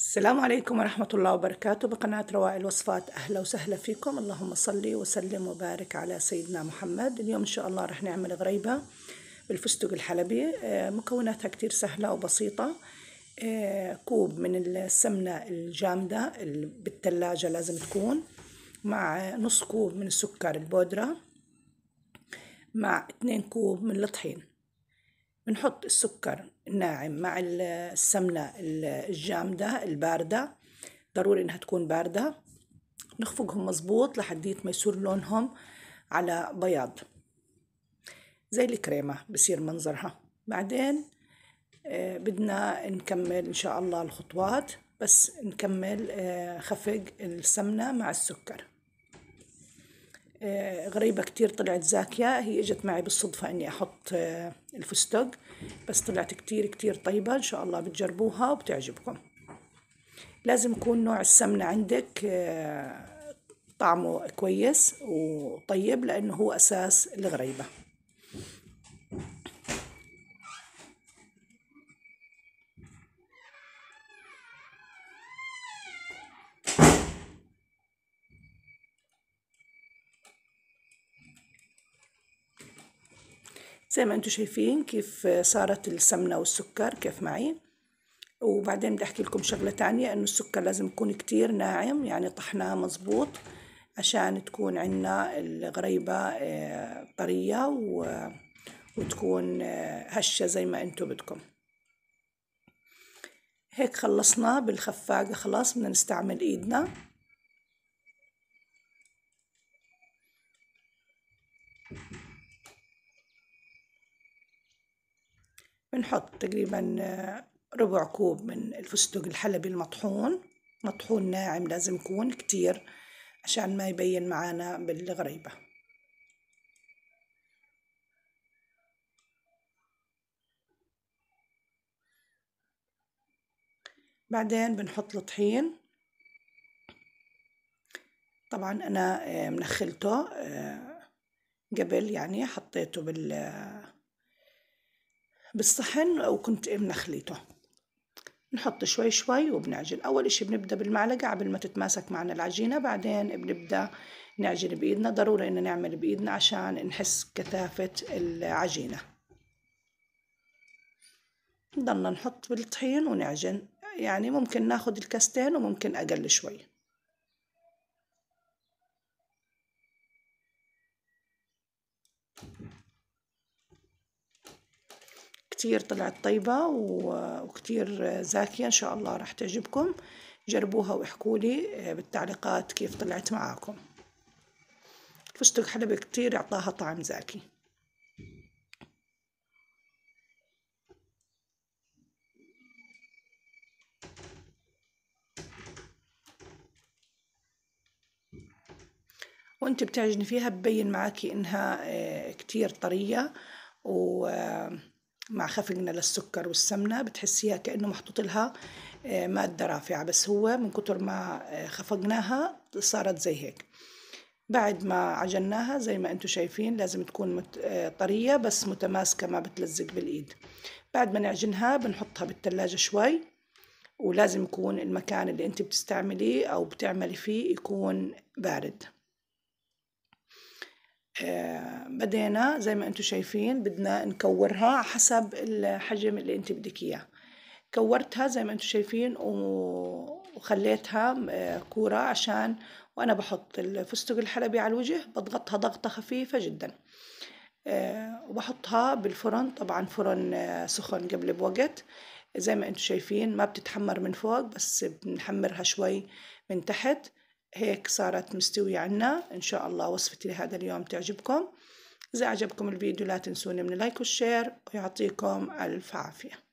السلام عليكم ورحمة الله وبركاته بقناة رواعي الوصفات أهلا وسهلا فيكم اللهم صلي وسلم وبارك على سيدنا محمد اليوم إن شاء الله رح نعمل غريبة بالفستق الحلبي آه، مكوناتها كتير سهلة وبسيطة آه، كوب من السمنة الجامدة بالتلاجة لازم تكون مع نص كوب من السكر البودرة مع اثنين كوب من الطحين بنحط السكر الناعم مع السمنة الجامدة الباردة ضروري إنها تكون باردة نخفقهم مزبوط لحديت ما يصير لونهم على بياض زي الكريمة بصير منظرها بعدين آه، بدنا نكمل إن شاء الله الخطوات بس نكمل آه، خفق السمنة مع السكر آه، غريبة كتير طلعت زاكية هي اجت معي بالصدفة اني احط آه، الفستق بس طلعت كتير كتير طيبة ان شاء الله بتجربوها وبتعجبكم لازم يكون نوع السمنة عندك آه، طعمه كويس وطيب لأنه هو أساس الغريبة زي ما انتم شايفين كيف صارت السمنة والسكر كيف معي وبعدين بدي أحكي لكم شغلة تانية إنه السكر لازم يكون كتير ناعم يعني طحناه مزبوط عشان تكون عنا الغريبة آه، طرية وتكون آه، هشة زي ما انتم بدكم هيك خلصنا بالخفاقة خلاص بدنا نستعمل ايدنا Thank you. بنحط تقريبا آه، ربع كوب من الفستق الحلبي المطحون مطحون ناعم لازم يكون كتير عشان ما يبين معانا بالغريبة بعدين بنحط الطحين طبعا أنا آه، منخلته آه، قبل يعني حطيته بال بالصحن وكنت منخليته نحط شوي شوي وبنعجن أول إشي بنبدأ بالمعلقة قبل ما تتماسك معنا العجينة بعدين بنبدأ نعجن بإيدنا ضروري إن نعمل بإيدنا عشان نحس كثافة العجينة نضلنا نحط بالطحين ونعجن يعني ممكن ناخد الكاستين وممكن أقل شوي كتير طلعت طيبة وكتير زاكية إن شاء الله راح تعجبكم جربوها واحكوا لي آه، بالتعليقات كيف طلعت معاكم فستق حلبة كتير يعطاها طعم زاكي وانت بتعجني فيها ببين معاكي انها آه، كتير طرية و مع خفقنا للسكر والسمنه بتحسيها كانه محطوط لها آه، ماده رافعه بس هو من كتر ما آه، خفقناها صارت زي هيك بعد ما عجناها زي ما انتم شايفين لازم تكون آه، طرية بس متماسكة ما بتلزق بالإيد بعد ما نعجنها بنحطها بالثلاجة شوي ولازم يكون المكان اللي انت بتستعمليه أو بتعملي فيه يكون بارد آه، بدينا زي ما انتم شايفين بدنا نكورها حسب الحجم اللي انت بدك اياه كورتها زي ما انتم شايفين وخليتها آه، كورة عشان وانا بحط الفستق الحلبي على الوجه بضغطها ضغطة خفيفة جدا آه، وبحطها بالفرن طبعا فرن سخن قبل بوقت زي ما انتم شايفين ما بتتحمر من فوق بس بنحمرها شوي من تحت هيك صارت مستوية عنا إن شاء الله وصفتي لهذا اليوم تعجبكم إذا عجبكم الفيديو لا تنسوني من لايك والشير ويعطيكم ألف عافية